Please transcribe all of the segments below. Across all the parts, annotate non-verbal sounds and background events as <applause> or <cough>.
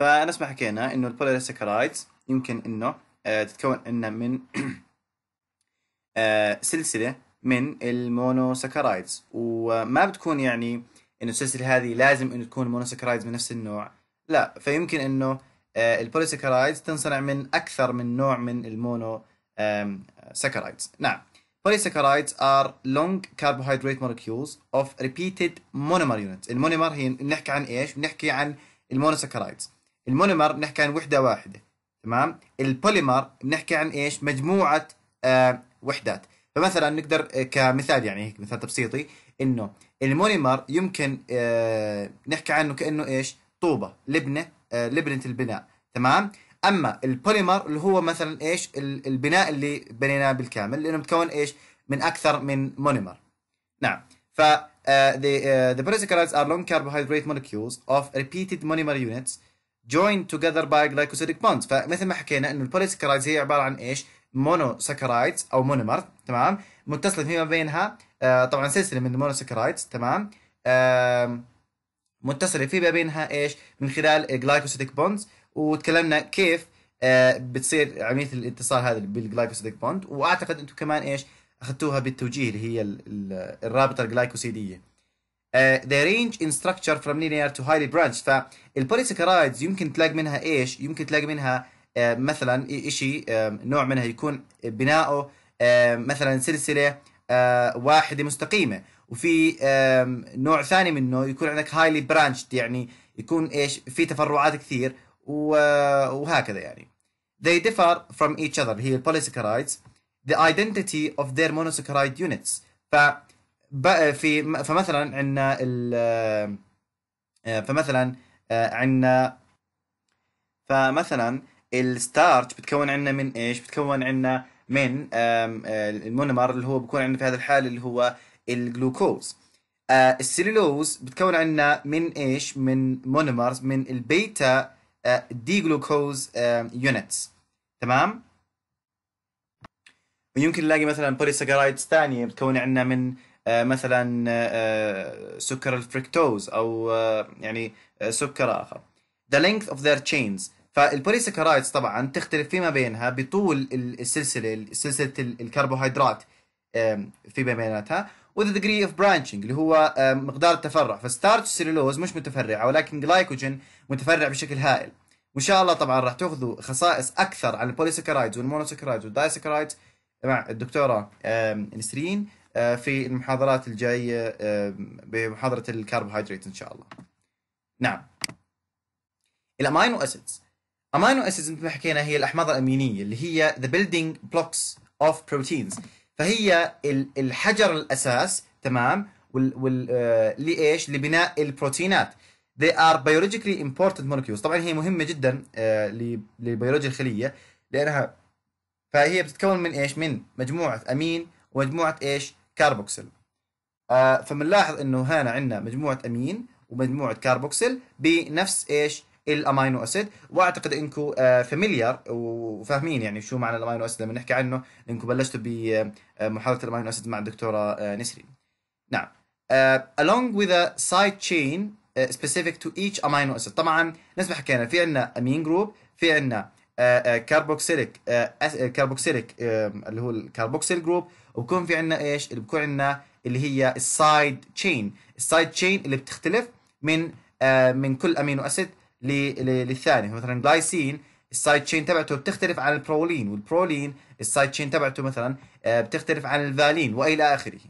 فنفس ما حكينا انه البوليسكرايدز يمكن انه آه، تتكون انها من <clears throat> آه، سلسله من المونوسكرايدز وما بتكون يعني انه السلسله هذه لازم انه تكون مونوسكرايدز من نفس النوع لا فيمكن انه آه، البوليسكرايدز تنصنع من اكثر من نوع من المونو سكرايدز نعم Polysaccharides are long carbohydrate molecules of repeated monomer units. المونومر هي بنحكي عن ايش؟ بنحكي عن المونوساكرايدز. المونيمر بنحكي عن وحده واحده تمام البوليمر بنحكي عن ايش مجموعه آه وحدات فمثلا نقدر آه، كمثال يعني هيك مثال تبسيطي انه المونيمر يمكن آه نحكي عنه كانه ايش طوبه لبنه آه لبنه البناء تمام اما البوليمر اللي هو مثلا ايش البناء اللي بنيناه بالكامل لانه متكون ايش من اكثر من مونيمر نعم ف آه، the uh, the polysaccharides are long carbohydrate molecules of repeated monomer units uh, جوين together by glycosidic بوندز فمثل ما حكينا انه البوليسكرايدز هي عباره عن ايش؟ مونوسكرايدز او مونومر تمام؟ متصله فيما بينها آه طبعا سلسله من المونوسكرايدز تمام؟ آه متصله فيما بينها ايش؟ من خلال جلايكوسيديك بوندز وتكلمنا كيف آه بتصير عمليه يعني الاتصال هذا بالجلايكوسيديك بوند واعتقد انتم كمان ايش؟ اخذتوها بالتوجيه اللي هي الرابطه الجلايكوسيديه. Uh, they range in structure from linear to highly branched فالبوليساكرايدز يمكن تلاقي منها ايش يمكن تلاقي منها uh, مثلا شيء um, نوع منها يكون بناؤه uh, مثلا سلسله واحده مستقيمه وفي um, نوع ثاني منه يكون عندك هايلي برانش يعني يكون ايش في تفرعات كثير وهكذا يعني they differ from each other هي البوليسكرايدز the identity of their monosaccharide units ف في فمثلا عندنا ال آه، فمثلا آه، عندنا فمثلا الستارت بتكون عندنا من ايش؟ بتكون عندنا من آه، المونومر اللي هو بيكون عندنا في هذا الحال اللي هو الجلوكوز السليلوز بتكون عندنا من ايش؟ من مونومرز من البيتا دي جلوكوز يونتس تمام؟ ويمكن نلاقي مثلا بوليساكرايدز ثانيه بتكون عندنا من آه، مثلا آه، سكر الفركتوز او آه، يعني سكر اخر the length of their chains فالبوليسكرايدز طبعا تختلف فيما بينها بطول السلسله سلسله الكربوهيدرات فيما بيناتها وذا degree اوف branching اللي هو مقدار التفرع فستارتش سيلولوز مش متفرعه ولكن جلايكوجين متفرع بشكل هائل وان شاء الله طبعا راح تاخذوا خصائص اكثر عن البوليسكرايدز والمونوسكرايدز والدايسكرايدز مع الدكتوره نسرين آه، في المحاضرات الجايه آه، بمحاضره الكربوهيدرات ان شاء الله. نعم. الامينو اسيدز امينو اسيدز مثل ما حكينا هي الاحماض الامينيه اللي هي ذا بيلدينج بلوكس اوف بروتينز فهي الحجر الاساس تمام وال وال آه، لايش؟ لبناء البروتينات. They are biologically important molecules طبعا هي مهمه جدا لبيولوجيا الخليه لانها فهي بتتكون من ايش؟ من مجموعه امين ومجموعه ايش؟ كاربوكسل آه فبنلاحظ انه هنا عندنا مجموعه امين ومجموعه كاربوكسل بنفس ايش الامينو اسيد واعتقد انكم آه فاميليار وفاهمين يعني شو معنى الامينو اسيد لما نحكي عنه انكم بلشتوا بمحاضره آه، الامينو اسيد مع الدكتوره آه نسري نعم آه along with a side chain آه، specific to each amino acid طبعا نفس ما حكينا في عندنا امين جروب في عندنا كاربوكسيليك آه، كاربوكسيليك اللي هو الكاربوكسيل جروب وبكون في عندنا ايش اللي بكون عندنا اللي هي السايد تشين السايد تشين اللي بتختلف من آه من كل امينو اسيد للثاني مثلا جلايسين السايد تشين تبعته بتختلف عن البرولين والبرولين السايد تشين تبعته مثلا آه بتختلف عن الفالين والى اخره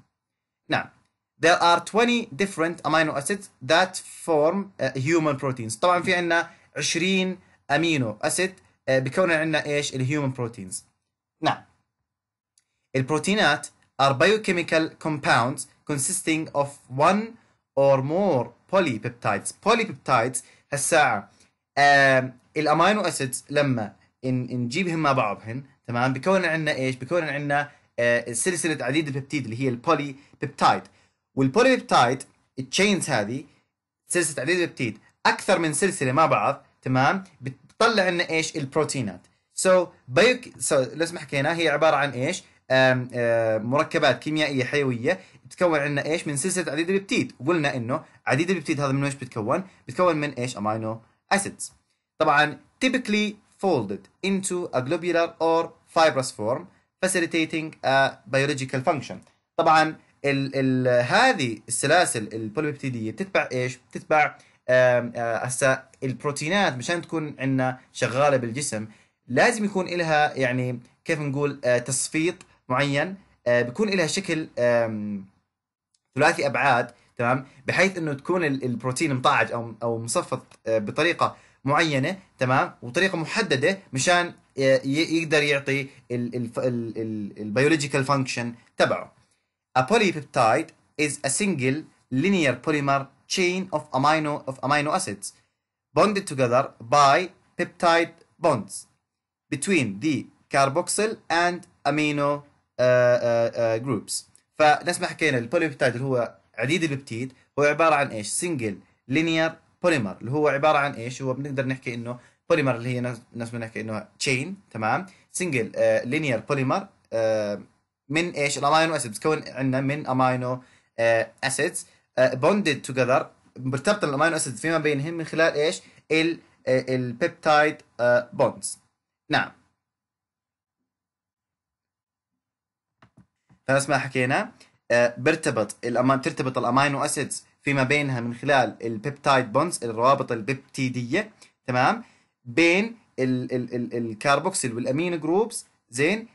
نعم there are 20 different amino acids that form uh, human proteins طبعا في عندنا 20 امينو اسيد آه، بكون عندنا ايش الهيومن بروتينز نعم البروتينات are biochemical compounds consisting of one or more polypeptides polypeptides هالساعة آه الامينو اسيدز لما نجيبهم مع بعضهم تمام بكون عندنا ايش بكون عندنا آه، سلسلة عديد البيبتيد اللي هي البولي بيبتايد والبولي بيبتايد التشينز هذه سلسلة عديد البيبتيد اكثر من سلسلة مع بعض تمام بتطلع لنا ايش البروتينات سو so, بيو so, لازم حكينا هي عبارة عن ايش مركبات كيميائيه حيويه تكون عندنا ايش من سلسله عديد البتيد وقلنا انه عديد البتيد هذا من ايش بتكون بتكون من ايش امينو اسيدز طبعا typically folded into a globular or fibrous form facilitating a biological function طبعا ال ال هذه السلاسل البوليبتيديه بتتبع ايش بتتبع آه، هسه البروتينات مشان تكون عندنا شغاله بالجسم لازم يكون لها يعني كيف نقول آه، تصفيط معين آه، بيكون لها شكل ثلاثي ابعاد تمام بحيث انه تكون البروتين مطعج او او مصفط آه، بطريقه معينه تمام وطريقه محدده مشان آه، يقدر يعطي البيولوجيكال فانكشن تبعه. A polypeptide is a single linear polymer chain of amino اوف امينو acids bonded together by peptide bonds between the carboxyl and amino جروبس فنفس ما حكينا البوليبتايد اللي هو عديد الببتيد هو عباره عن ايش؟ سنجل لينير بوليمر اللي هو عباره عن ايش؟ هو بنقدر نحكي انه بوليمر اللي هي نفس ما نحكي انه تشين تمام؟ سنجل لينير بوليمر من ايش؟ الامينو اسيدز بتكون عندنا من امينو اسيدز بوندد توجذر مرتبطه الامينو اسيدز فيما بينهم من خلال ايش؟ البيبتايد آه، بوندز آه، نعم فنفس ما حكينا آه، بيرتبط الأمان ترتبط الامينو اسيدز فيما بينها من خلال البيبتايد بونز الروابط البيبتيديه تمام بين ال ال ال جروبس زين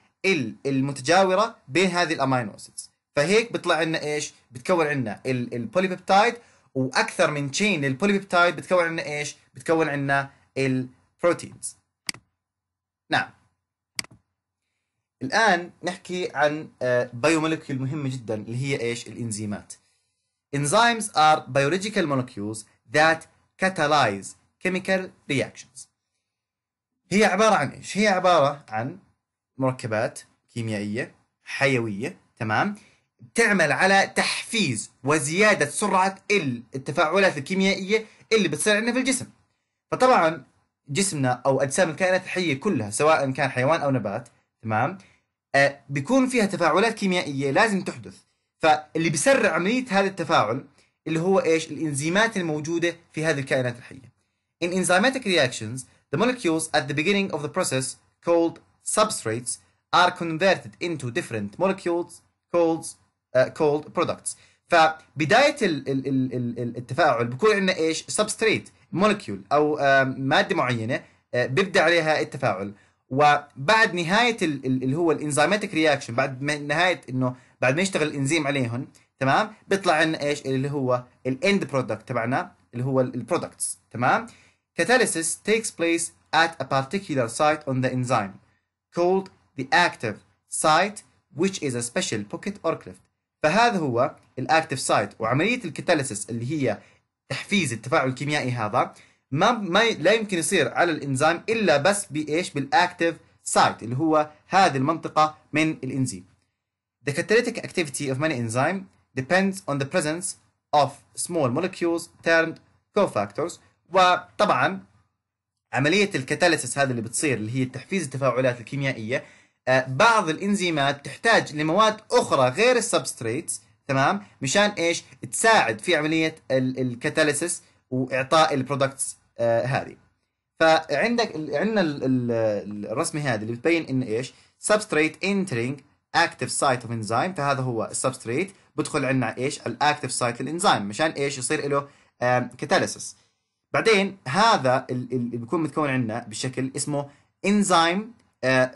المتجاوره بين هذه الامينو اسيدز فهيك بيطلع لنا ايش بتكون عندنا البوليبيبتايد واكثر من تشين للبوليبيبتايد بتكون عندنا ايش بتكون عندنا البروتينز نعم الآن نحكي عن بايوموليكيول آه، مهمة جدا اللي هي إيش الإنزيمات Enzymes are biological molecules that catalyze chemical reactions هي عبارة عن إيش؟ هي عبارة عن مركبات كيميائية حيوية تمام بتعمل على تحفيز وزيادة سرعة التفاعلات الكيميائية اللي بتصير عندنا في الجسم فطبعا جسمنا أو أجسام الكائنات الحية كلها سواء كان حيوان أو نبات تمام آه، بيكون فيها تفاعلات كيميائيه لازم تحدث فاللي بيسرع عمليه هذا التفاعل اللي هو ايش الانزيمات الموجوده في هذه الكائنات الحيه in enzymatic reactions the molecules at the beginning of the process called substrates are converted into different molecules called uh, called products فبدايه ال ال ال ال التفاعل بكون عندنا ايش substrate molecule او ماده معينه آه، بيبدا عليها التفاعل وبعد نهايه اللي هو الانزيماتيك رياكشن بعد نهايه انه بعد ما يشتغل الانزيم عليهم تمام بيطلع عندنا ايش اللي هو الاند برودكت تبعنا اللي هو البرودكتس تمام catalysis takes place at a particular site on the enzyme called the active site which is a special pocket or cleft فهذا هو الاكتف سايت وعمليه الكاتاليسيس اللي هي تحفيز التفاعل الكيميائي هذا ما, ما لا يمكن يصير على الإنزيم إلا بس بإيش بالأكتيف سايت اللي هو هذه المنطقة من الإنزيم The catalytic activity of many enzymes depends on the presence of small molecules termed cofactors وطبعا عملية الكتاليسيس هذا اللي بتصير اللي هي تحفيز التفاعلات الكيميائية آه، بعض الانزيمات تحتاج لمواد أخرى غير السبستريتس تمام مشان ايش تساعد في عملية الكتاليسيس وإعطاء البرودكتس آه، هذه فعندك عندنا الرسمه هذه اللي بتبين ان ايش سبستريت انترينج اكتف سايت اوف انزيم فهذا هو السبستريت بدخل عندنا ايش الاكتف سايت للانزيم مشان ايش يصير له كاتاليسس بعدين هذا اللي بيكون متكون عندنا بشكل اسمه انزيم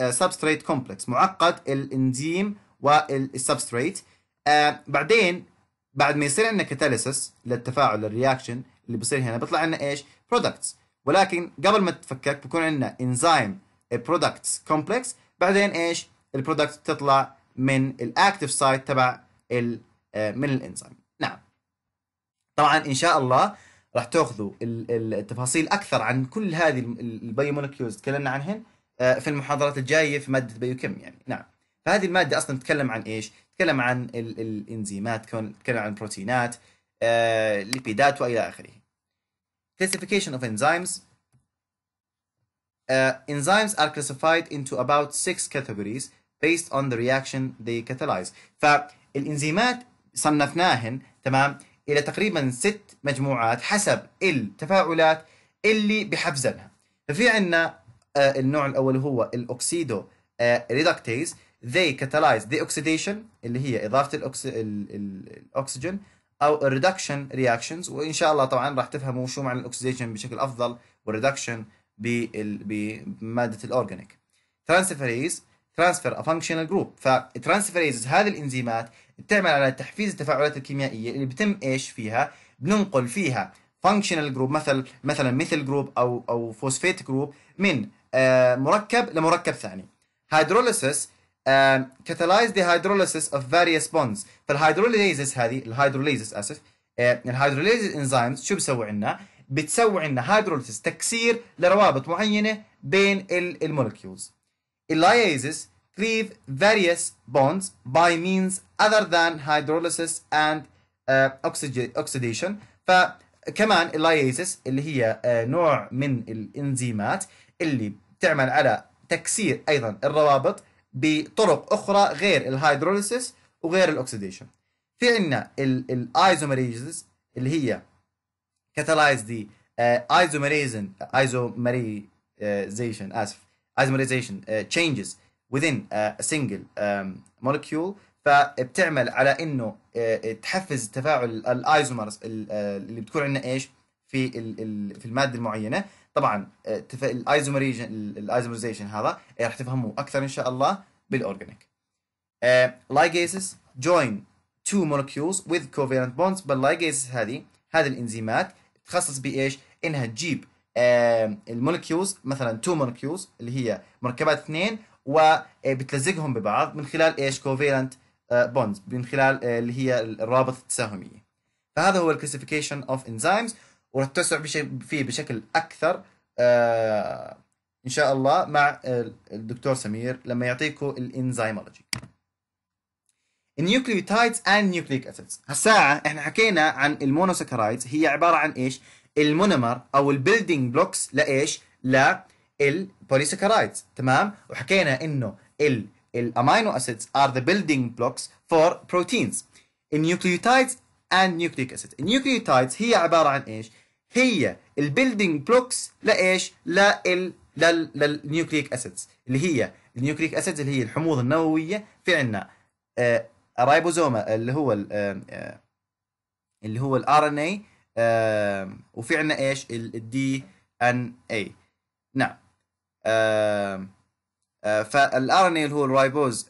سبستريت كومبلكس معقد الانزيم والسبستريت آه، بعدين بعد ما يصير عندنا كاتاليسس للتفاعل للرياكشن اللي بصير هنا بيطلع عندنا ايش برودكتس ولكن قبل ما تتفكك بكون عندنا انزيم برودكتس كومبلكس بعدين ايش البرودكت بتطلع من الاكتف سايت تبع آه، من الانزيم نعم طبعا ان شاء الله راح تاخذوا التفاصيل اكثر عن كل هذه البايومولكيولز تكلمنا عنهن آه، في المحاضرات الجايه في ماده بيوكيم يعني نعم فهذه الماده اصلا تتكلم عن ايش؟ تتكلم عن الانزيمات تتكلم عن البروتينات الليبيدات آه، والى اخره Classification of enzymes. Uh, enzymes are classified into about six categories based on the reaction they catalyze. فالإنزيمات صنفناهن تمام إلى تقريبا ست مجموعات حسب التفاعلات اللي بحفزنها. ففي عندنا uh, النوع الأول هو الأوكسيدو ريدكتيز they catalyze the oxidation اللي هي إضافة الأكس... الأكسجين او الريدكشن رياكشنز وان شاء الله طبعا راح تفهموا شو معنى الاكسجين بشكل افضل والريدكشن بماده الاورجانيك ترانسفيريز ترانسفير ا فانكشنال جروب فترانسفيريز هذه الانزيمات بتعمل على تحفيز التفاعلات الكيميائيه اللي بتم ايش فيها بننقل فيها فانكشنال جروب مثل مثلا ميثيل جروب او او فوسفيت جروب من آه، مركب لمركب ثاني هيدروليسيس um, catalyze the hydrolysis of various bonds فالهيدروليزس هذه الهيدروليزس اسف uh, آه، انزيمز شو بسوي عندنا؟ بتسوي عندنا هيدروليزس تكسير لروابط معينه بين المولكيولز اللايزس cleave various bonds by means other than hydrolysis and uh, oxidation فكمان اللايزس اللي هي uh, نوع من الانزيمات اللي بتعمل على تكسير ايضا الروابط بطرق اخرى غير الهيدروليسيس وغير الاكسيديشن في عندنا الايزومريزز اللي هي كاتالايز دي ايزومريزن ايزومريزيشن اسف ايزومريزيشن آه، تشينجز within آه، a single molecule فبتعمل على انه آه، تحفز تفاعل الايزومرز اللي بتكون عندنا ايش في في الماده المعينه طبعا آه، الايزومريزيشن الايزومريزيشن هذا إيه، راح تفهموه اكثر ان شاء الله بالاورجانيك لايجيسس جوين تو مولكيولز وذ كوفالنت بوندز باللايجيسز هذه هذه الانزيمات تخصص بايش؟ انها تجيب المولكيولز مثلا تو مولكيولز اللي هي مركبات اثنين وبتلزقهم آه، ببعض من خلال ايش؟ كوفالنت آه، بوندز من خلال اللي هي الروابط التساهميه. فهذا هو الكلاسيفيكيشن اوف انزيمز وراح تتوسع فيه بشكل اكثر آه، ان شاء الله مع الدكتور سمير لما يعطيكم الانزيمولوجي النيوكليوتايدز اند نيوكليك اسيدز هالساعه احنا حكينا عن المونوساكرايدز هي عباره عن ايش المونومر او البيلدينج بلوكس لايش للبوليسكرايدز تمام وحكينا انه ال الامينو اسيدز ار ذا بيلدينج بلوكس فور بروتينز النيوكليوتايدز اند نيوكليك اسيدز النيوكليوتايدز هي عباره عن ايش هي البيلدنج بلوكس لايش؟ لل لا ال للنيوكليك اسيدز اللي هي النيوكليك اسيدز اللي هي الحموض النوويه في عندنا آه، رايبوزوما اللي هو آه، آه، اللي هو الار ان اي وفي عندنا ايش الدي ان اي نعم فالار ان اي اللي هو الرايبوز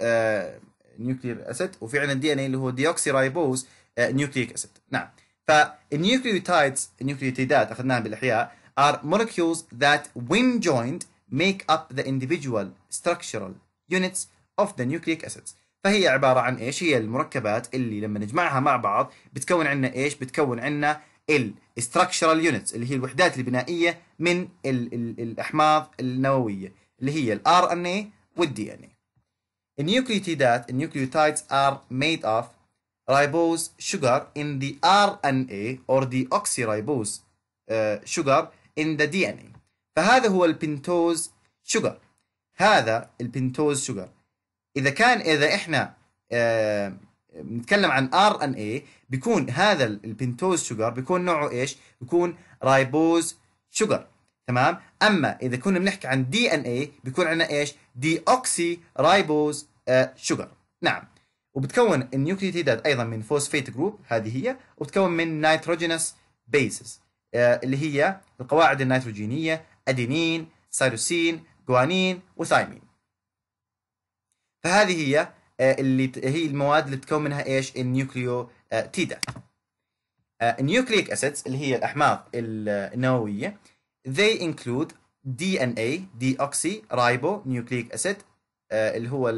نيوكليك اسيد وفي عندنا الدي ان اي اللي هو ديوكسي رايبوز نيوكليك اسيد نعم فالنيوكليوتايدز النيوكليوتيدات اخذناها بالاحياء are molecules that when joined make up the individual structural units of the nucleic acids فهي عبارة عن إيش هي المركبات اللي لما نجمعها مع بعض بتكون عندنا إيش بتكون عندنا ال structural units اللي هي الوحدات البنائية من ال ال الأحماض النووية اللي هي ال RNA وال DNA النيوكليوتيدات النيوكليوتايدز ار ميد اوف ribose sugar in the RNA or the oxyribose uh, sugar in the DNA فهذا هو البنتوز sugar هذا البنتوز sugar إذا كان إذا إحنا بنتكلم uh, عن RNA بيكون هذا البنتوز sugar بيكون نوعه إيش؟ بيكون ribose sugar تمام؟ أما إذا كنا بنحكي عن DNA بيكون عندنا إيش؟ دي أوكسي uh, sugar نعم وبتكون النيوكليوتيدات ايضا من فوسفيت جروب هذه هي وبتكون من نيتروجينس بيسز آه، اللي هي القواعد النيتروجينيه ادينين سيروسين جوانين وثايمين فهذه هي آه، اللي هي المواد اللي تكون منها ايش النيوكليوتيدات آه، النيوكليك اسيدز اللي هي الاحماض النوويه they include DNA deoxyribonucleic acid آه، اللي هو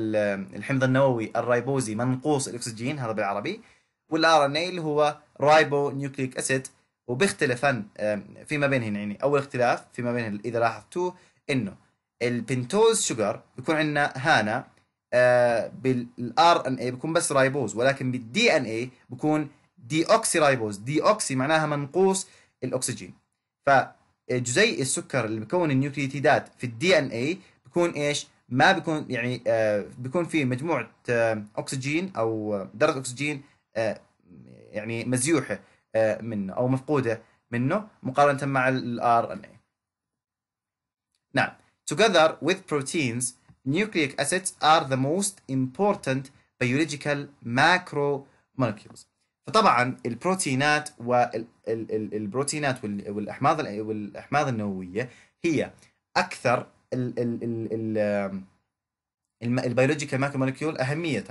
الحمض النووي الرايبوزي منقوص الاكسجين هذا بالعربي والار ان اي اللي هو رايبو نيوكليك اسيد وبيختلف فيما بينهن يعني اول اختلاف فيما بينهن اذا لاحظتوه انه البنتوز شوجر بيكون عندنا هانا آه، بالار ان اي بيكون بس رايبوز ولكن بالدي ان اي بيكون دي اوكسي رايبوز دي اوكسي معناها منقوص الاكسجين فجزيء السكر اللي بيكون النيوكليتيدات في الدي ان اي بيكون ايش ما بيكون يعني آه، بيكون في مجموعه آه، اكسجين او آه، درجه اكسجين يعني مزيوحه منه او مفقوده منه مقارنه مع الار ان اي نعم together with proteins nucleic acids are the most important biological macromolecules فطبعا البروتينات والبروتينات والاحماض والاحماض النوويه هي اكثر ال ال ال البيولوجيكال ماكرو مولكيول اهميه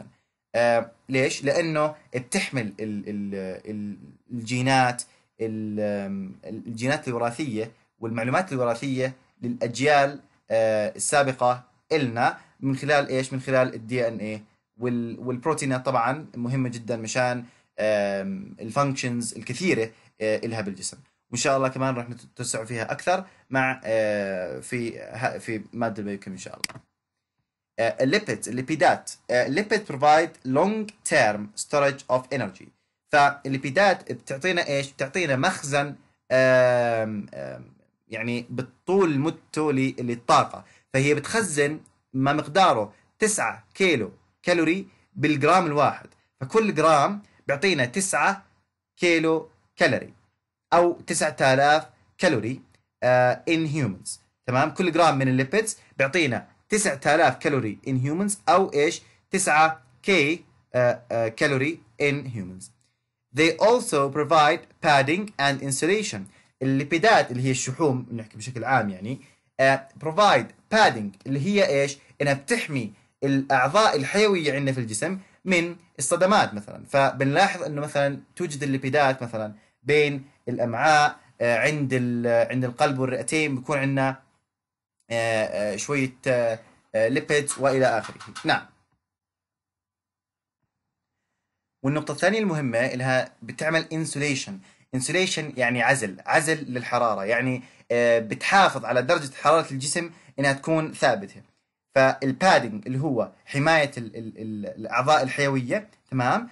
آه ليش؟ لانه بتحمل الجينات الجينات الوراثيه والمعلومات الوراثيه للاجيال آه السابقه النا من خلال ايش؟ من خلال الدي ان اي والبروتينات طبعا مهمه جدا مشان الفانكشنز الكثيره آه، الها بالجسم. وان شاء الله كمان راح نتوسع فيها اكثر مع آه، في في ماده الميوكم ان شاء الله الليبيدز الليبيدات الليبيد بروفايد لونج تيرم ستورج اوف انرجي فالليبيدات بتعطينا ايش بتعطينا مخزن يعني بالطول مدته للطاقه فهي بتخزن ما مقداره 9 كيلو كالوري بالجرام الواحد فكل جرام بيعطينا 9 كيلو كالوري او 9000 كالوري ان آه، هيومنز تمام كل جرام من الليبيدز بيعطينا 9000 كالوري ان هيومنز او ايش 9 كي آه، آه، كالوري ان هيومنز They also provide padding and insulation. الليبيدات اللي هي الشحوم نحكي بشكل عام يعني uh, provide padding اللي هي ايش؟ انها بتحمي الاعضاء الحيويه عندنا في الجسم من الصدمات مثلا، فبنلاحظ انه مثلا توجد الليبيدات مثلا بين الامعاء آه، عند آه، عند القلب والرئتين بيكون عندنا آه، شويه ليبيدز والى اخره نعم والنقطة الثانية المهمة إنها بتعمل انسوليشن انسوليشن يعني عزل عزل للحرارة يعني بتحافظ على درجة حرارة الجسم إنها تكون ثابتة فالبادنج اللي هو حماية الأعضاء الحيوية تمام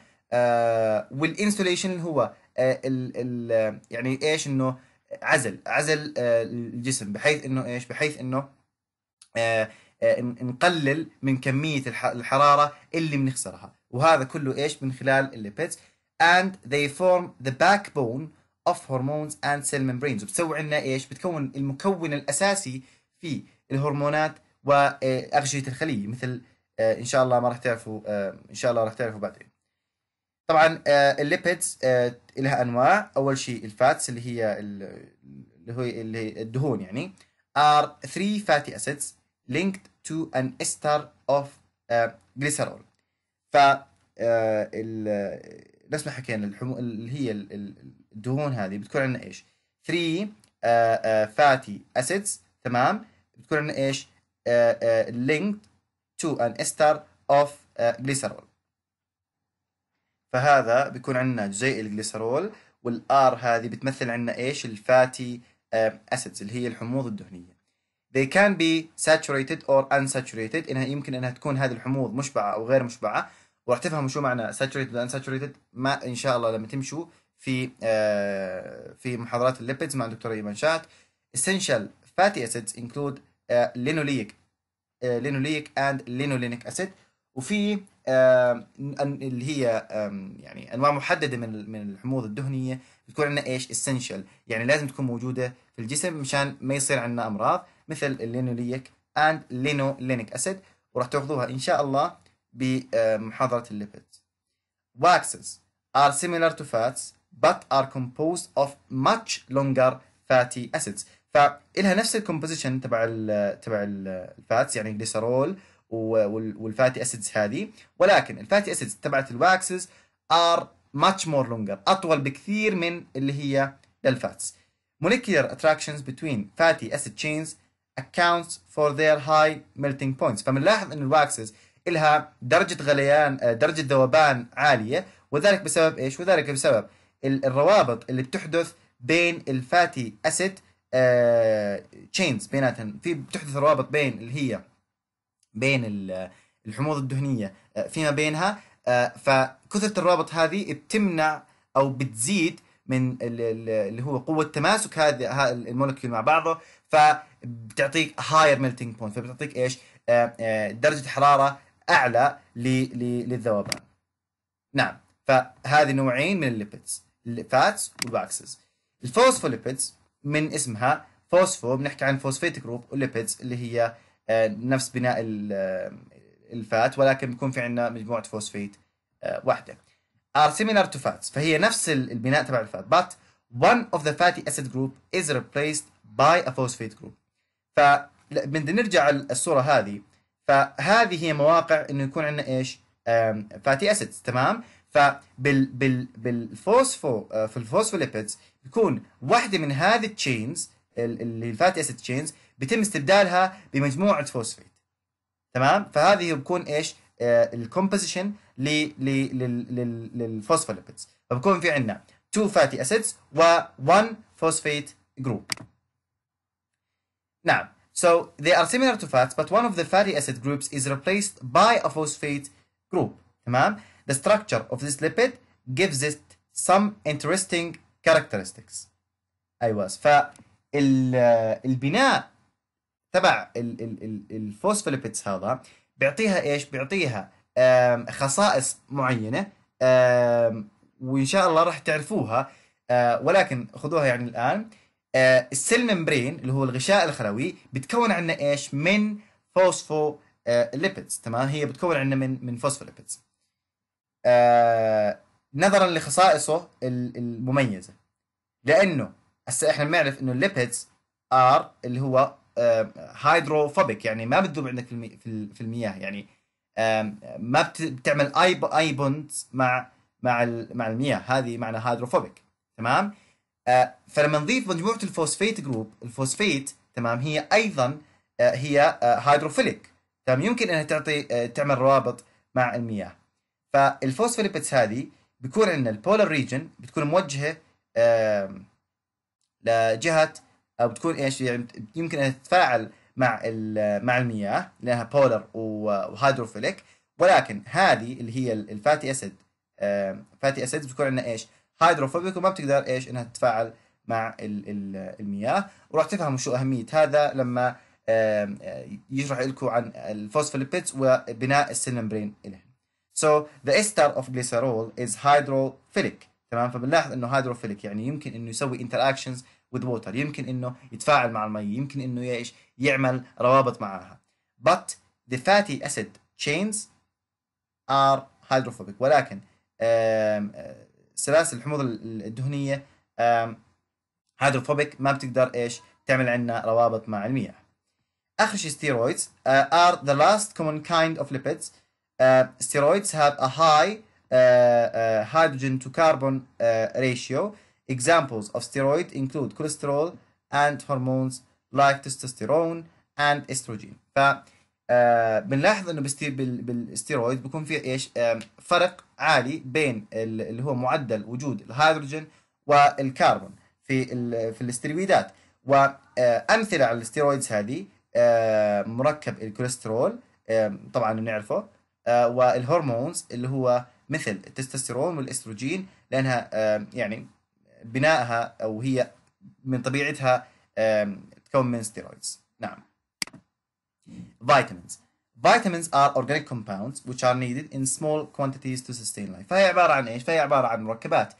والانسوليشن اللي هو آه، ال ال يعني ايش انه عزل عزل آه، الجسم بحيث انه ايش بحيث انه آه، نقلل من كميه الحراره اللي بنخسرها وهذا كله ايش من خلال الليبيدز and they form the backbone of hormones and cell membranes وبتسوي عندنا ايش بتكون المكون الاساسي في الهرمونات واغشيه الخليه مثل ان شاء الله ما راح تعرفوا ان شاء الله راح تعرفوا بعدين طبعا آه، الليبيدز آه، لها انواع اول شيء الفاتس اللي هي اللي هو اللي هي الدهون يعني ار 3 فاتي اسيدز لينكد تو ان استر اوف جليسرول ف نفس آه، ما حكينا الحمو... اللي هي الدهون هذه بتكون عندنا ايش 3 فاتي اسيدز تمام بتكون عندنا ايش لينكد تو ان استر اوف جليسرول فهذا بيكون عندنا جزيء الجليسرول والار هذه بتمثل عندنا ايش الفاتي اسيدز اللي هي الحموض الدهنيه they can be saturated or unsaturated انها يمكن انها تكون هذه الحموض مشبعه او غير مشبعه وراح تفهموا شو معنى saturated and unsaturated ما ان شاء الله لما تمشوا في آه، في محاضرات الليبيدز مع الدكتور ايمن شات essential fatty acids include آه، linoleic آه، linoleic and linolenic acid وفي اللي هي يعني انواع محدده من من الحموض الدهنيه بتكون عندنا ايش اسينشال يعني لازم تكون موجوده في الجسم مشان ما يصير عندنا امراض مثل اللينوليك اند لينولينيك اسيد وراح تاخذوها ان شاء الله بمحاضره الليبيد waxes are similar to fats but are composed of much longer fatty acids فإلها نفس الكومبوزيشن تبع الـ تبع الفاتس يعني جليسرول والفاتي اسيدز هذه ولكن الفاتي اسيدز تبعت الواكسز ار ماتش مور لونجر اطول بكثير من اللي هي للفاتس molecular attractions between fatty acid chains accounts for their high melting points فبنلاحظ ان الواكسز لها درجة غليان آه، درجة ذوبان عالية وذلك بسبب ايش؟ وذلك بسبب الروابط اللي بتحدث بين الفاتي اسيد تشينز بيناتهم في بتحدث روابط بين اللي هي بين الحموض الدهنيه آه، فيما بينها آه، فكثره الرابط هذه بتمنع او بتزيد من اللي هو قوه تماسك هذا المولكيول مع بعضه فبتعطيك هاير ميلتنج بوينت فبتعطيك ايش آه، درجه حراره اعلى للذوبان نعم فهذه نوعين من الليبيدز الفاتس والواكسز الفوسفوليبيدز من اسمها فوسفو بنحكي عن فوسفيت جروب وليبيدز اللي هي آه، نفس بناء آه، الفات ولكن بيكون في عندنا مجموعه فوسفيت آه، واحده ار سيميلار تو فاتس فهي نفس البناء تبع الفات but one اوف ذا فاتي اسيد جروب از replaced باي فوسفيت جروب group فبدنا نرجع الصورة هذه فهذه هي مواقع انه يكون عندنا ايش فاتي اسيدز تمام فبال بال بالفوسفو في الفوسفوليبيدز بيكون واحدة من هذه التشينز اللي الفاتي اسيد تشينز بيتم استبدالها بمجموعه فوسفيت تمام فهذه بكون ايش الكومبوزيشن للفوسفوليبيدز فبكون في عندنا 2 فاتي اسيدز و1 فوسفيت جروب نعم So they are similar to fats, but one of the fatty acid groups is replaced by a phosphate group. تمام؟ The structure of this lipid gives it some interesting characteristics. أيوة فالبناء تبع الفوسفوليبيدز هذا بيعطيها ايش؟ بيعطيها خصائص معينه وان شاء الله راح تعرفوها آه، ولكن خذوها يعني الان آه، السيل ممبرين اللي هو الغشاء الخلوي بتكون عندنا ايش؟ من فوسفو ليبيدز تمام هي بتكون عندنا من من ليبيدز. آه، نظرا لخصائصه المميزه لانه هسه احنا بنعرف انه الليبيدز ار اللي هو هايدروفوبيك آه، يعني ما بتذوب عندك في, المي في المياه يعني آه، ما بتعمل اي اي بوند مع مع مع المياه هذه معنى هايدروفوبيك تمام آه، فلما نضيف مجموعه الفوسفيت جروب الفوسفيت تمام هي ايضا هي هيدروفيليك تمام يمكن انها تعطي تعمل روابط مع المياه فالفوسفوليبيدز هذه بيكون عندنا البولر ريجن بتكون موجهه لجهه او بتكون ايش يعني يمكن انها تتفاعل مع مع المياه لانها بولر وهيدروفيليك ولكن هذه اللي هي الفاتي اسيد فاتي اسيد بتكون عندنا ايش؟ هيدروفوبيك وما بتقدر ايش انها تتفاعل مع المياه وراح تفهموا شو اهميه هذا لما يشرح لكم عن الفوسفوليبيدز وبناء السلمبرين ممبرين So the ester of glycerol is hydrophilic تمام فبنلاحظ انه hydrophilic يعني يمكن انه يسوي interactions with water يمكن انه يتفاعل مع المي يمكن انه ايش يعمل روابط معها but the fatty acid chains are hydrophobic ولكن سلاسل الحموض الدهنيه hydrophobic ما بتقدر ايش تعمل عندنا روابط مع المياه اخر شيء steroids uh, are the last common kind of lipids uh, steroids have a high uh, uh, hydrogen to carbon uh, ratio Examples of steroid include cholesterol and hormones like testosterone and estrogen ف آه، بنلاحظ انه بالستيرويد بيكون في ايش فرق عالي بين اللي هو معدل وجود الهيدروجين والكربون في في الاستيرويدات وامثله آه، على الستيرويدز هذه آه، مركب الكوليسترول طبعا بنعرفه والهرمونز اللي هو مثل التستوستيرون والاستروجين لانها يعني بنائها او هي من طبيعتها تكون من ستيرويدز نعم فيتامينز vitamins are organic compounds which are needed in small quantities to sustain life فهي عبارة عن ايش؟ فهي عبارة عن مركبات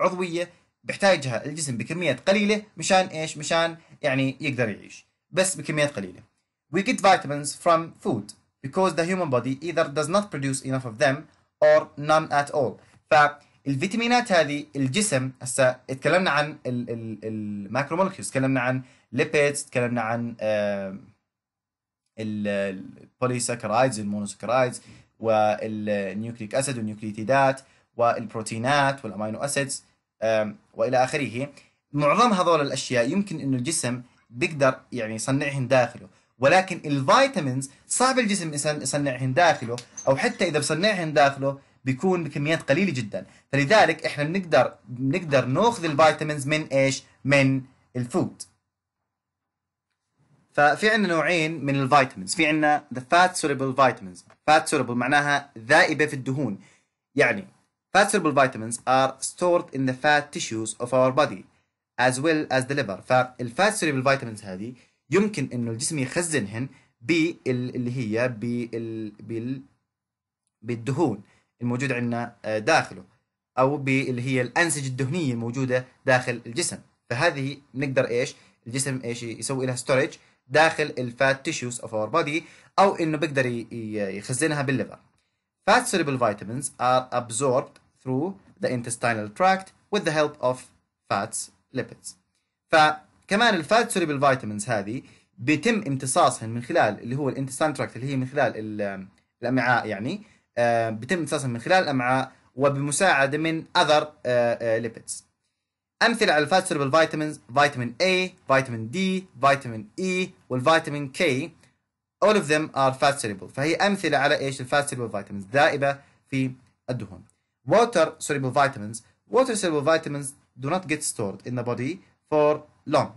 عضوية بيحتاجها الجسم بكميات قليلة مشان ايش؟ مشان يعني يقدر يعيش بس بكميات قليلة We get vitamins from food because the human body either does not produce enough of them or none at all ف الفيتامينات هذه الجسم هسه اتكلمنا عن الماكرو مولكيولز تكلمنا عن ليبيدز تكلمنا عن آه، البوليساكرايدز المونوساكرايدز والنيوكليك اسيد والنيوكليتيدات والبروتينات والامينو اسيدز والى اخره معظم هذول الاشياء يمكن انه الجسم بيقدر يعني يصنعهن داخله ولكن الفيتامينز صعب الجسم يصنعهن داخله او حتى اذا بصنعهن داخله بيكون بكميات قليله جدا فلذلك احنا بنقدر بنقدر ناخذ الفيتامينز من ايش من الفود ففي عندنا نوعين من الفيتامينز في عندنا ذا فات سوليبل فيتامينز فات سوليبل معناها ذائبه في الدهون يعني fat soluble vitamins are stored in the fat tissues of our body as well as the liver فالفات soluble vitamins هذه يمكن انه الجسم يخزنهن باللي هي بال بال بالدهون الموجود عندنا آه، داخله او باللي هي الانسجه الدهنيه الموجوده داخل الجسم فهذه نقدر ايش الجسم ايش يسوي لها ستورج داخل الفات تيشوز اوف اور بودي او انه بيقدر يخزنها بالليفر فات سوليبل فيتامينز are absorbed through the intestinal tract with the help of fats lipids فكمان الفات سوليبل فيتامينز هذه بيتم امتصاصهم من خلال اللي هو الانتستان تراكت اللي هي من خلال الامعاء يعني آه، بيتم امتصاصها من خلال الامعاء وبمساعده من اذر آه، ليبيدز آه، امثله على الفات سوليبل فيتامينز فيتامين A فيتامين D فيتامين E والفيتامين K all of them are fat soluble فهي امثله على ايش الفات سوليبل فيتامينز ذائبه في الدهون water soluble vitamins water soluble vitamins do not get stored in the body for long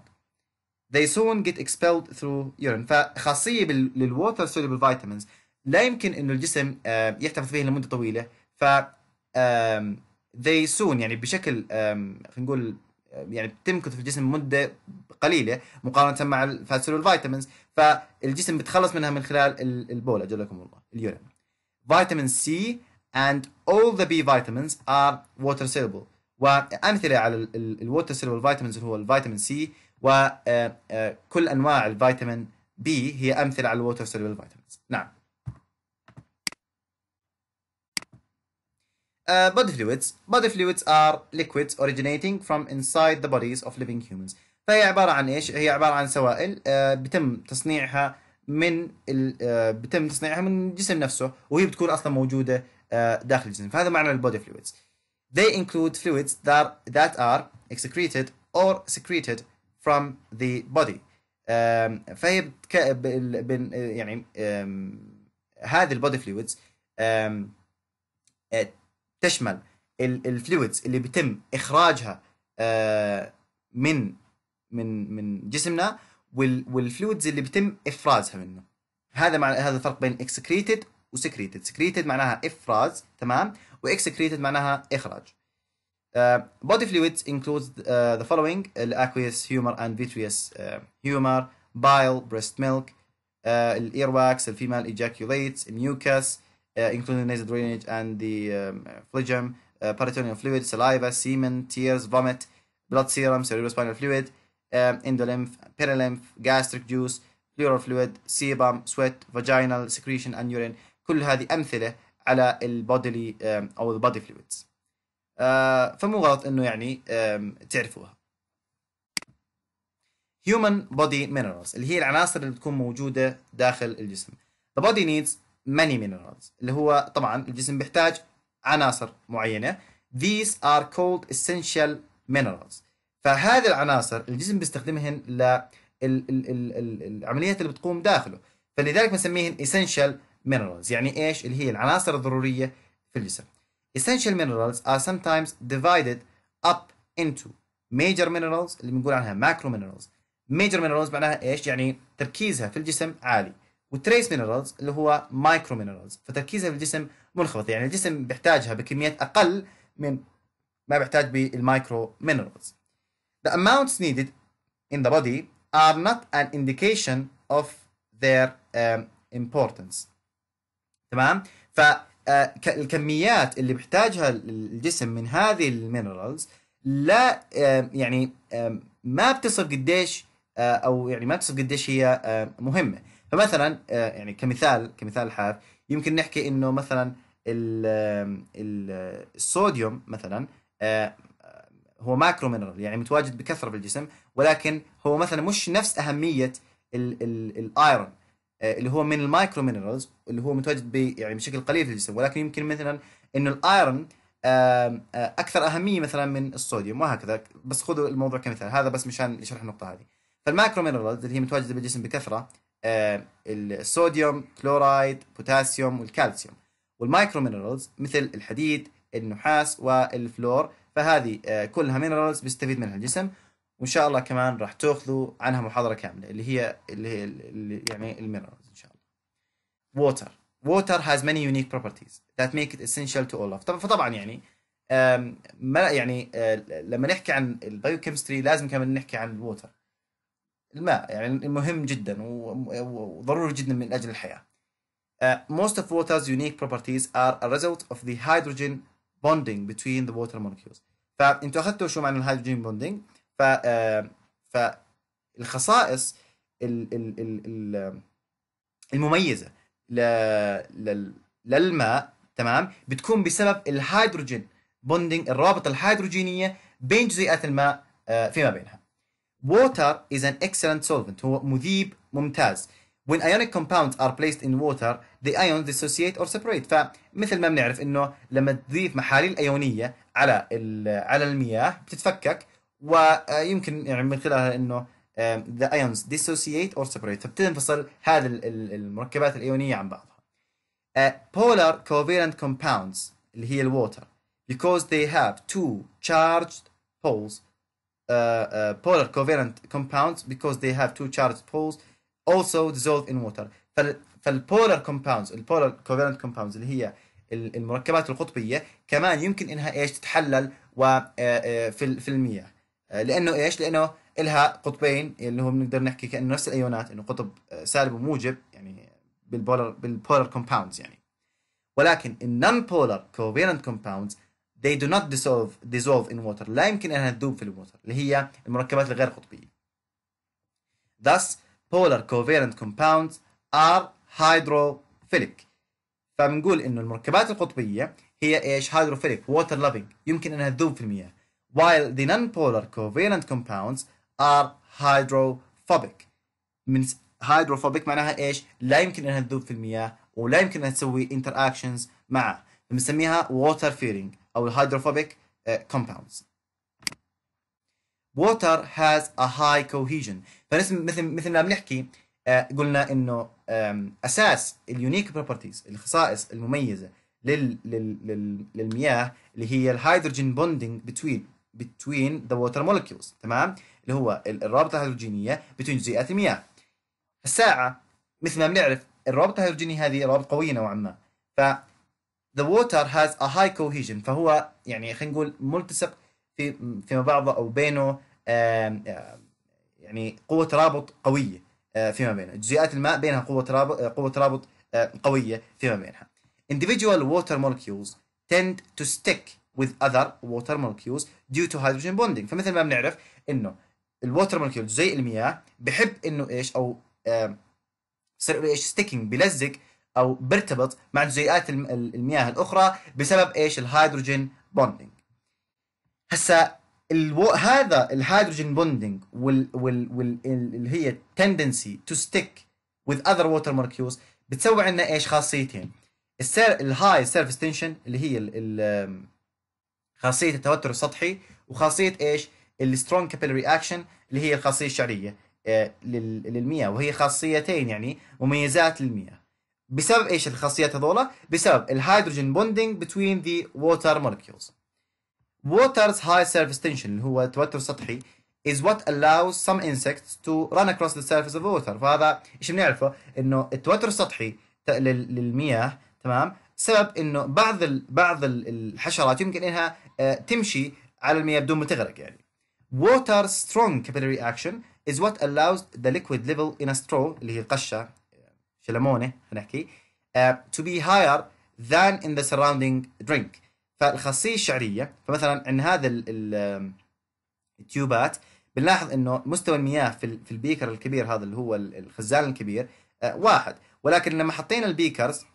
they soon get expelled through urine فخاصيه بالwater soluble vitamins لا يمكن انه الجسم آه، يحتفظ فيه لمده طويله ف they soon يعني بشكل خلينا نقول يعني بتمكث في الجسم مده قليله مقارنه مع الفاسول والفيتامينز فالجسم بتخلص منها من خلال البول اجلكم الله اليورين فيتامين سي and all the B vitamins are water soluble وامثله على الووتر سيلبل فيتامينز هو الفيتامين سي وكل انواع الفيتامين بي هي امثله على الووتر سيلبل فيتامينز نعم body fluids. Body fluids are liquids originating from inside the bodies of living humans. فهي عبارة عن ايش؟ هي عبارة عن سوائل uh, بتم تصنيعها من ال... uh, بتم تصنيعها من الجسم نفسه وهي بتكون اصلا موجودة uh, داخل الجسم، فهذا معنى body fluids. They include fluids that, that are excreted or secreted from the body. um, فهي بتك... ب... ب... يعني um, هذه body fluids um, تشمل الفلويدز اللي بيتم اخراجها آه، من من من جسمنا والفلويدز اللي بيتم افرازها منه هذا مع هذا الفرق بين اكسكريتد وسكريتد سكريتد معناها افراز تمام واكسكريتد معناها اخراج بودي آه، body fluids ذا آه، فولوينج the following اند aqueous humor and vitreous ميلك humor bile breast milk الفيمال ejaculates mucus Uh, including nasal drainage and the um, phlegm, uh, peritoneal fluid, saliva, semen, tears, vomit, blood serum, cerebrospinal fluid, um, endolymph, perilymph, gastric juice, pleural fluid, sebum, sweat, vaginal secretion and urine كل هذه أمثلة على البودلي um, أو البودي فلويدز فمو غلط إنه يعني um, تعرفوها human body minerals اللي هي العناصر اللي بتكون موجودة داخل الجسم the body needs many minerals اللي هو طبعا الجسم بيحتاج عناصر معينة these are called essential minerals فهذه العناصر الجسم بيستخدمهن للعمليات اللي بتقوم داخله فلذلك بنسميهن essential minerals يعني ايش اللي هي العناصر الضرورية في الجسم essential minerals are sometimes divided up into major minerals اللي بنقول عنها macro minerals major minerals معناها ايش يعني تركيزها في الجسم عالي والتريس مينرالز اللي هو مايكرو مينرالز فتركيزها في الجسم منخفض يعني الجسم بيحتاجها بكميات اقل من ما بيحتاج بالمايكرو مينرالز The amounts needed in the body are not an indication of their um, importance تمام فالكميات آه، اللي بيحتاجها الجسم من هذه المينرالز لا يعني ما بتصف قديش آه، او يعني ما بتصف قديش هي مهمه فمثلا آه، يعني كمثال كمثال حاف يمكن نحكي انه مثلا آه، الصوديوم مثلا آه، هو ماكرو مينرال يعني متواجد بكثره بالجسم ولكن هو مثلا مش نفس اهميه الايرون اللي هو من المايكرو مينرالز اللي هو متواجد يعني بشكل قليل في الجسم ولكن يمكن مثلا انه الايرون اكثر اهميه مثلا من الصوديوم وهكذا بس خذوا الموضوع كمثال هذا بس مشان نشرح النقطه هذه فالماكرو مينرالز اللي هي متواجده بالجسم بكثره آه، الصوديوم كلورايد بوتاسيوم والكالسيوم والمايكرو مينرالز مثل الحديد النحاس والفلور فهذه آه، كلها مينرالز بيستفيد منها الجسم وان شاء الله كمان راح تاخذوا عنها محاضره كامله اللي هي اللي هي اللي يعني المينرالز ان شاء الله ووتر water has many unique properties that make it essential to all of فطبعا يعني ما يعني آه، لما نحكي عن البايوكيمستري لازم كمان نحكي عن الووتر الماء يعني مهم جدا وضروري جدا من أجل الحياة. Uh, most of water's unique properties are a result of the hydrogen bonding between the water molecules. فأنتوا أخذتوا شو معنى الهيدروجين بوندينج؟ ف uh, فالخصائص ال ال ال المميزة للماء تمام بتكون بسبب الهيدروجين بوندينج الرابطة الهيدروجينية بين جزيئات الماء uh, فيما بينها water is an excellent solvent هو مذيب ممتاز when ionic compounds are placed in water the ions dissociate or separate فمثل ما بنعرف انه لما تضيف محاليل ايونيه على على المياه بتتفكك ويمكن يعني من خلالها انه the ions dissociate or separate فبتنفصل هذه المركبات الايونيه عن بعضها polar covalent compounds اللي هي الووتر because they have two charged poles Uh, uh, polar covalent compounds because they have two charged poles also dissolved in water فالبولار كومباوندز البولار كوفيرنت كومباوندز اللي هي المركبات القطبية كمان يمكن انها ايش تتحلل و آه، آه، في المياه آه، لانه ايش لانه لها قطبين اللي هم نقدر نحكي كانه نفس الايونات انه قطب سالب وموجب يعني بالبولار بالبولار كومباوندز يعني ولكن النون بولار كوفيرنت كومباوندز they do not dissolve dissolve in water لا يمكن انها تذوب في الوتر اللي هي المركبات الغير قطبيه thus polar covalent compounds are hydrophilic فبنقول انه المركبات القطبيه هي ايش hydrophilic water loving يمكن انها تذوب في المياه while the non-polar covalent compounds are hydrophobic من hydrophobic معناها ايش لا يمكن انها تذوب في المياه ولا يمكن انها تسوي interactions معه بنسميها water fearing او hydrophobic uh, compounds. water has a high cohesion فنسم مثل مثل ما بنحكي uh, قلنا انه um, اساس اليونيك بروبرتيز الخصائص المميزه لل, لل, لل, للمياه اللي هي الهيدروجين بوندينج بتوين بتوين ذا ووتر مولكيولز تمام اللي هو الرابطه الهيدروجينيه بين جزيئات المياه الساعه مثل ما بنعرف الرابطه الهيدروجينيه هذه رابطه قويه نوعا ما ف the water has a high cohesion فهو يعني خلينا نقول ملتصق في فيما بعضه او بينه يعني قوه ترابط قويه آه، فيما بينها جزيئات الماء بينها قوه ترابط آه، قوه ترابط آه، قويه فيما بينها individual water molecules tend to stick with other water molecules due to hydrogen bonding فمثل ما بنعرف انه الووتر مولكيول زي المياه بحب انه ايش او بصير ايش ستيكينج بيلزق او بيرتبط مع جزيئات المياه الاخرى بسبب ايش الهيدروجين بوندنج هسا الو... هذا الهيدروجين بوندنج وال... وال... وال... اللي هي تندنسي تو ستيك وذ اذر ووتر molecules بتسوي عندنا ايش خاصيتين السير الهاي سيرفيس تنشن اللي هي ال... ال... خاصيه التوتر السطحي وخاصيه ايش السترونج كابيلري اكشن اللي هي الخاصيه الشعريه آه، للمياه وهي خاصيتين يعني مميزات للمياه بسبب ايش الخاصيات هذولا؟ بسبب الهيدروجين بوندينج بتوين ذا ووتر مولكيولز. Water's high surface tension اللي هو توتر سطحي is what allows some insects to run across the surface of the water فهذا ايش بنعرفه انه التوتر السطحي للمياه تمام سبب انه بعض ال بعض الـ الحشرات يمكن انها آه، تمشي على المياه بدون ما تغرق يعني water strong capillary action is what allows the liquid level in a straw اللي هي القشة شلمونه هنحكي تو بي هاير ذان ان ذا سراوندينج درينك فالخاصيه الشعريه فمثلا عند هذا التيوبات بنلاحظ انه مستوى المياه في في البيكر الكبير هذا اللي هو الخزان الكبير آه، واحد ولكن لما حطينا البيكرز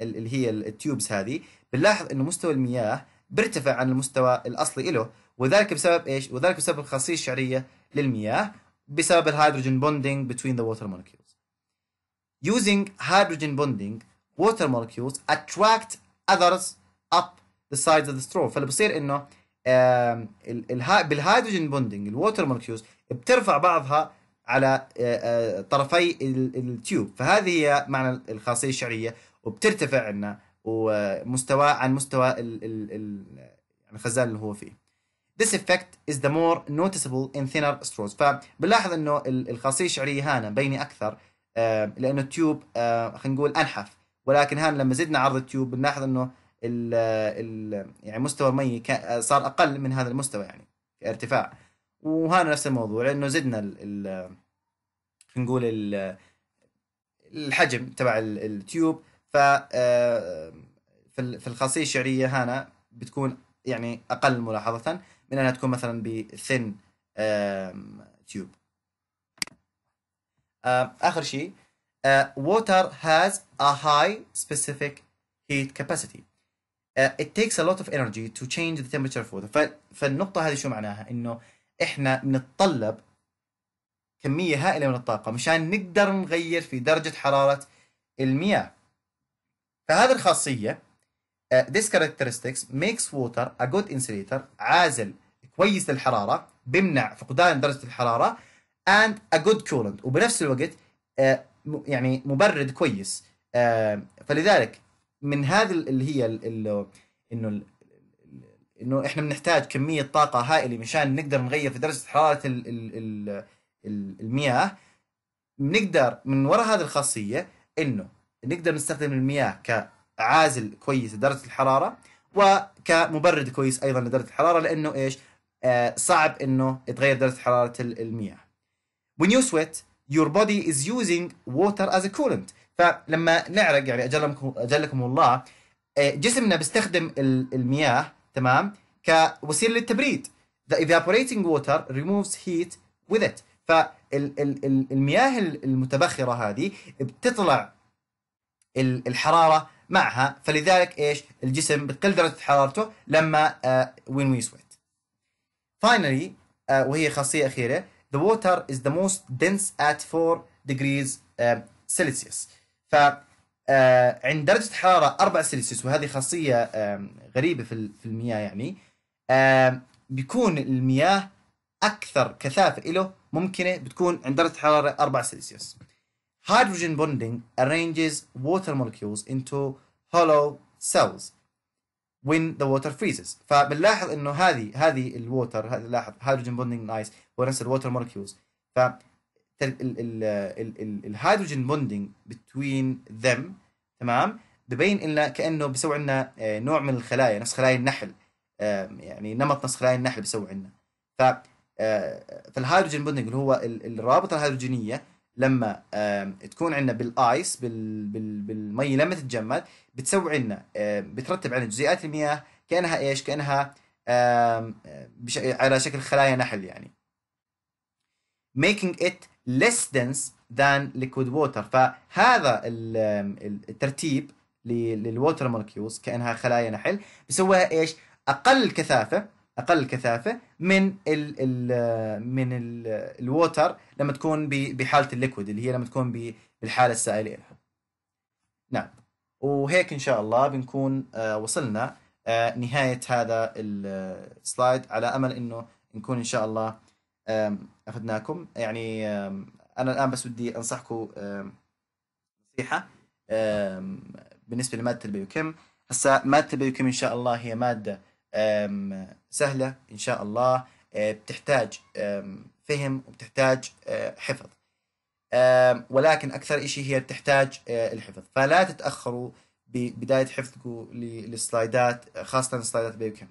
اللي هي التيوبز هذه بنلاحظ انه مستوى المياه بيرتفع عن المستوى الاصلي له وذلك بسبب ايش؟ وذلك بسبب الخاصيه الشعريه للمياه بسبب الهيدروجين بوندينج بتوين ذا ووتر مولكيول Using hydrogen bonding, water molecules attract others up the sides of the straw فاللي بصير انه بالهيدروجين بوندينج الووتر مولكيولز بترفع بعضها على طرفي التيوب فهذه هي معنى الخاصيه الشعريه وبترتفع عنا ومستوى عن مستوى الخزان يعني اللي هو فيه This effect is the more noticeable in thinner straws فبنلاحظ انه الخاصيه الشعريه هنا بيني اكثر آه، لانه التيوب آه، خلينا نقول انحف ولكن هان لما زدنا عرض التيوب بنلاحظ انه ال يعني مستوى المي آه، صار اقل من هذا المستوى يعني ارتفاع وهنا نفس الموضوع لانه زدنا ال خلينا نقول الحجم تبع التيوب ف في الخاصيه الشعريه هنا بتكون يعني اقل ملاحظه من انها تكون مثلا بثن تيوب اخر شيء آه، water has a high specific heat capacity آه، it takes a lot of energy to change the temperature of water فالنقطه هذه شو معناها انه احنا بنتطلب كميه هائله من الطاقه مشان نقدر نغير في درجه حراره المياه فهذه الخاصيه Uh, this characteristics makes water a good insulator عازل كويس للحرارة بمنع فقدان درجة الحرارة and a good coolant وبنفس الوقت آه، يعني مبرد كويس آه، فلذلك من هذه اللي هي انه انه احنا بنحتاج كميه طاقه هائله مشان نقدر نغير في درجه حراره الـ الـ الـ المياه بنقدر من وراء هذه الخاصيه انه نقدر نستخدم المياه كعازل كويس لدرجه الحراره وكمبرد كويس ايضا لدرجه الحراره لانه ايش؟ آه صعب انه تغير درجه حراره المياه. when you sweat your body is using water as a coolant فلما نعرق يعني اجلكم اجلكم الله آه، جسمنا بيستخدم المياه تمام كوسيله للتبريد the evaporating water removes heat with it فالمياه المتبخره هذه بتطلع الحراره معها فلذلك ايش الجسم بتقل درجه حرارته لما وين وي سويت finally آه، وهي خاصيه اخيره the water is the most dense at 4 degrees um, celsius ف uh, عند درجة حرارة 4 سلسيوس وهذه خاصية um, غريبة في المياه يعني um, بيكون المياه أكثر كثافة له ممكنة بتكون عند درجة حرارة 4 سلسيوس Hydrogen bonding arranges water molecules into hollow cells when the water freezes فبنلاحظ انه هذه هذه الووتر لاحظ هيدروجين بوندنج نايس ونفس الووتر مولكيولز ف الهيدروجين بوندنج بتوين ذم تمام ببين لنا كانه بيسوي عندنا آه، نوع من الخلايا نفس خلايا النحل آه، يعني نمط نفس خلايا النحل بيسوي عندنا ف آه، فالهيدروجين بوندنج اللي هو الرابطه الهيدروجينيه لما تكون عندنا بالايس بالمي لما تتجمد بتسوي عندنا بترتب عندنا جزيئات المياه كانها ايش؟ كانها على شكل خلايا نحل يعني. making it less dense than liquid water فهذا الترتيب للووتر مولكيولز كانها خلايا نحل بسويها ايش؟ اقل كثافه اقل كثافه من الـ الـ من الووتر لما تكون بحاله الليكويد اللي هي لما تكون بالحاله السائله نعم وهيك ان شاء الله بنكون آه، وصلنا آه، نهايه هذا السلايد على امل انه نكون ان شاء الله اخذناكم يعني انا الان بس بدي انصحكم نصيحه بالنسبه لماده البيوكيم هسه ماده البيوكيم ان شاء الله هي ماده سهلة إن شاء الله آه، بتحتاج فهم وبتحتاج آه، حفظ ولكن أكثر إشي هي بتحتاج آه، الحفظ فلا تتأخروا ببداية حفظكم للسلايدات خاصة سلايدات بيوكم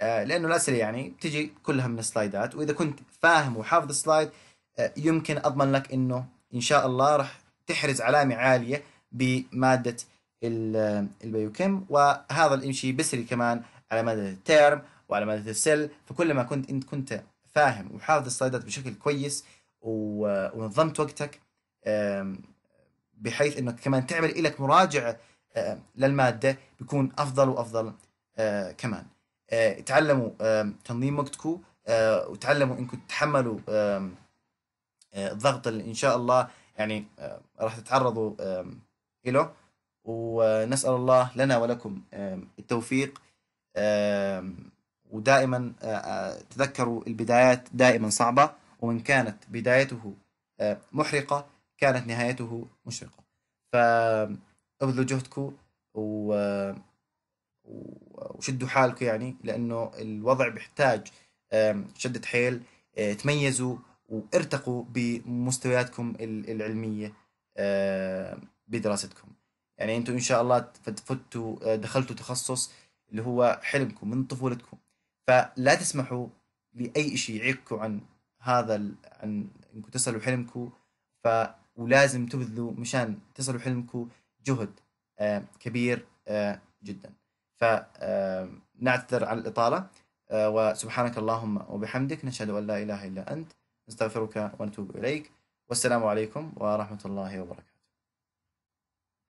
لأنه الأسئلة يعني بتجي كلها من السلايدات وإذا كنت فاهم وحافظ السلايد يمكن أضمن لك إنه إن شاء الله راح تحرز علامة عالية بمادة البيوكم وهذا الإمشي بسري كمان على مدى الترم وعلى مادة السيل فكل ما كنت انت كنت فاهم وحافظ السلايدات بشكل كويس ونظمت وقتك بحيث انك كمان تعمل لك مراجعه للماده بيكون افضل وافضل كمان تعلموا تنظيم وقتكم وتعلموا انكم تتحملوا الضغط اللي ان شاء الله يعني راح تتعرضوا له ونسال الله لنا ولكم التوفيق ودائما آه، آه، تذكروا البدايات دائما صعبة ومن كانت بدايته آه، محرقة كانت نهايته مشرقة فابذلوا جهدكم و... وشدوا حالكم يعني لأنه الوضع بيحتاج شدة حيل تميزوا وارتقوا بمستوياتكم العلمية بدراستكم يعني انتم ان شاء الله فتوا دخلتوا تخصص اللي هو حلمكم من طفولتكم فلا تسمحوا لاي شيء يعيقكم عن هذا عن انكم تصلوا حلمكم ف ولازم تبذلوا مشان تصلوا حلمكم جهد آه، كبير آه، جدا فنعتذر آه، عن الإطالة وسبحانك اللهم وبحمدك نشهد أن لا إله إلا أنت نستغفرك ونتوب إليك والسلام عليكم ورحمة الله وبركاته